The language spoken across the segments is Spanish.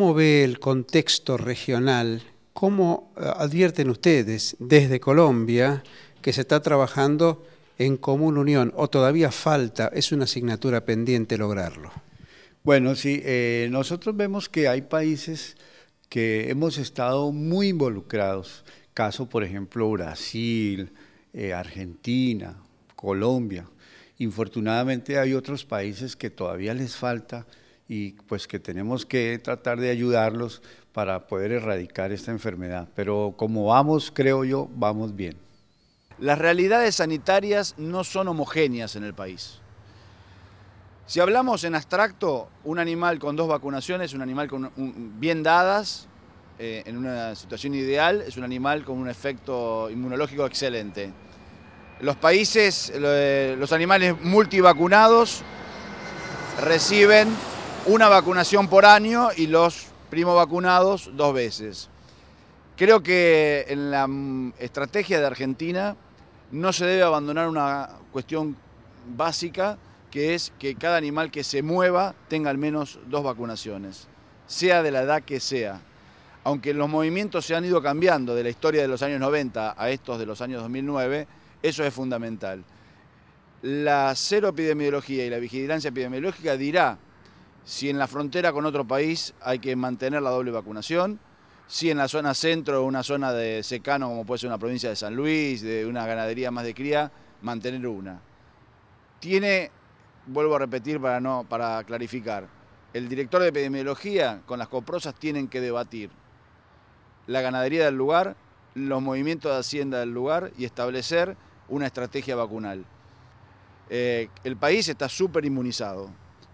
¿Cómo ve el contexto regional? ¿Cómo eh, advierten ustedes desde Colombia que se está trabajando en común unión o todavía falta, es una asignatura pendiente lograrlo? Bueno, sí, eh, nosotros vemos que hay países que hemos estado muy involucrados, caso por ejemplo Brasil, eh, Argentina, Colombia. Infortunadamente hay otros países que todavía les falta y pues que tenemos que tratar de ayudarlos para poder erradicar esta enfermedad. Pero como vamos, creo yo, vamos bien. Las realidades sanitarias no son homogéneas en el país. Si hablamos en abstracto, un animal con dos vacunaciones, un animal con bien dadas, eh, en una situación ideal, es un animal con un efecto inmunológico excelente. Los países, los animales multivacunados reciben una vacunación por año y los primos vacunados dos veces. Creo que en la mm, estrategia de Argentina no se debe abandonar una cuestión básica que es que cada animal que se mueva tenga al menos dos vacunaciones, sea de la edad que sea. Aunque los movimientos se han ido cambiando de la historia de los años 90 a estos de los años 2009, eso es fundamental. La cero epidemiología y la vigilancia epidemiológica dirá si en la frontera con otro país hay que mantener la doble vacunación, si en la zona centro, una zona de secano como puede ser una provincia de San Luis, de una ganadería más de cría, mantener una. Tiene, vuelvo a repetir para, no, para clarificar, el director de epidemiología con las coprosas tienen que debatir la ganadería del lugar, los movimientos de hacienda del lugar y establecer una estrategia vacunal. Eh, el país está súper inmunizado,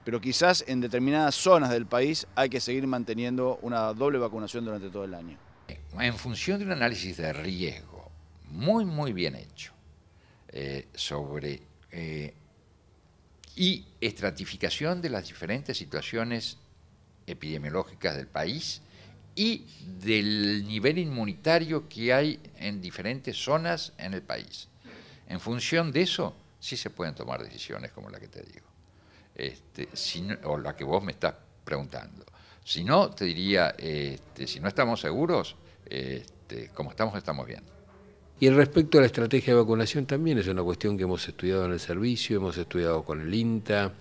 pero quizás en determinadas zonas del país hay que seguir manteniendo una doble vacunación durante todo el año. En función de un análisis de riesgo muy, muy bien hecho eh, sobre eh, y estratificación de las diferentes situaciones epidemiológicas del país y del nivel inmunitario que hay en diferentes zonas en el país. En función de eso, sí se pueden tomar decisiones como la que te digo. Este, o la que vos me estás preguntando. Si no, te diría, este, si no estamos seguros, este, como estamos, estamos bien. Y respecto a la estrategia de vacunación también es una cuestión que hemos estudiado en el servicio, hemos estudiado con el INTA,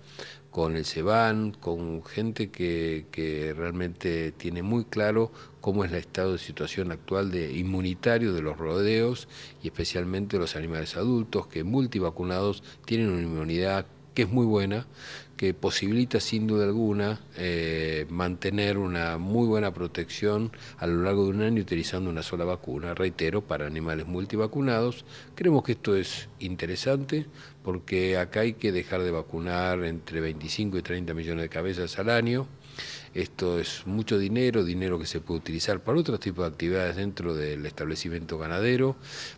con el CEBAN, con gente que, que realmente tiene muy claro cómo es el estado de situación actual de inmunitario de los rodeos y especialmente los animales adultos que multivacunados tienen una inmunidad que es muy buena, que posibilita sin duda alguna eh, mantener una muy buena protección a lo largo de un año utilizando una sola vacuna, reitero, para animales multivacunados. Creemos que esto es interesante porque acá hay que dejar de vacunar entre 25 y 30 millones de cabezas al año. Esto es mucho dinero, dinero que se puede utilizar para otros tipo de actividades dentro del establecimiento ganadero,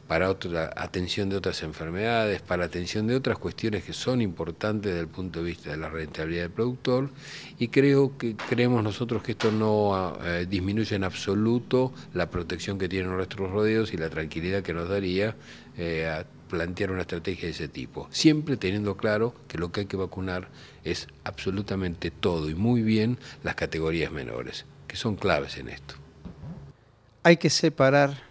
para otra atención de otras enfermedades, para atención de otras cuestiones que son importantes desde el punto de vista de la rentabilidad del productor y creo que creemos nosotros que esto no eh, disminuye en absoluto la protección que tienen nuestros rodeos y la tranquilidad que nos daría eh, a plantear una estrategia de ese tipo, siempre teniendo claro que lo que hay que vacunar es absolutamente todo y muy bien las categorías menores, que son claves en esto. Hay que separar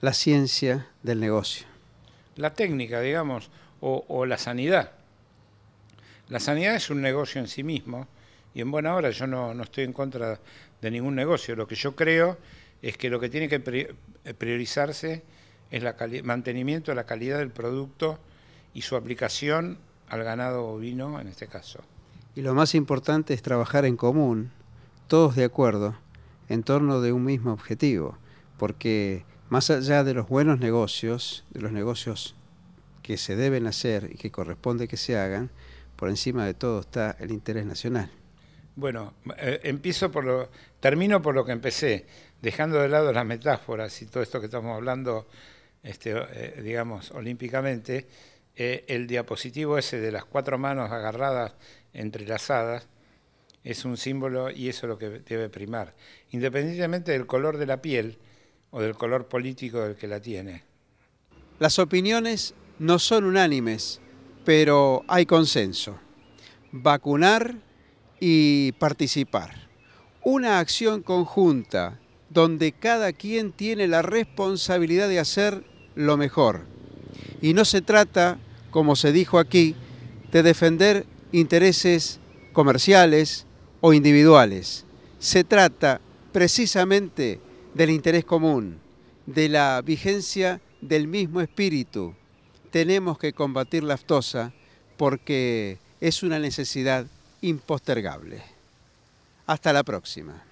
la ciencia del negocio. La técnica, digamos, o, la sanidad. La sanidad es un negocio en sí mismo y en buena hora yo no, no estoy en contra de ningún negocio. Lo que yo creo es que lo que tiene que priorizarse es el mantenimiento de la calidad del producto y su aplicación al ganado bovino en este caso. Y lo más importante es trabajar en común, todos de acuerdo, en torno de un mismo objetivo, porque más allá de los buenos negocios, de los negocios que se deben hacer y que corresponde que se hagan, por encima de todo está el interés nacional. Bueno, eh, empiezo por lo, termino por lo que empecé, dejando de lado las metáforas y todo esto que estamos hablando este, eh, digamos, olímpicamente, eh, el diapositivo ese de las cuatro manos agarradas, entrelazadas, es un símbolo y eso es lo que debe primar, independientemente del color de la piel o del color político del que la tiene. Las opiniones no son unánimes, pero hay consenso. Vacunar y participar. Una acción conjunta donde cada quien tiene la responsabilidad de hacer lo mejor. Y no se trata, como se dijo aquí, de defender intereses comerciales o individuales. Se trata precisamente del interés común, de la vigencia del mismo espíritu. Tenemos que combatir la aftosa porque es una necesidad impostergable. Hasta la próxima.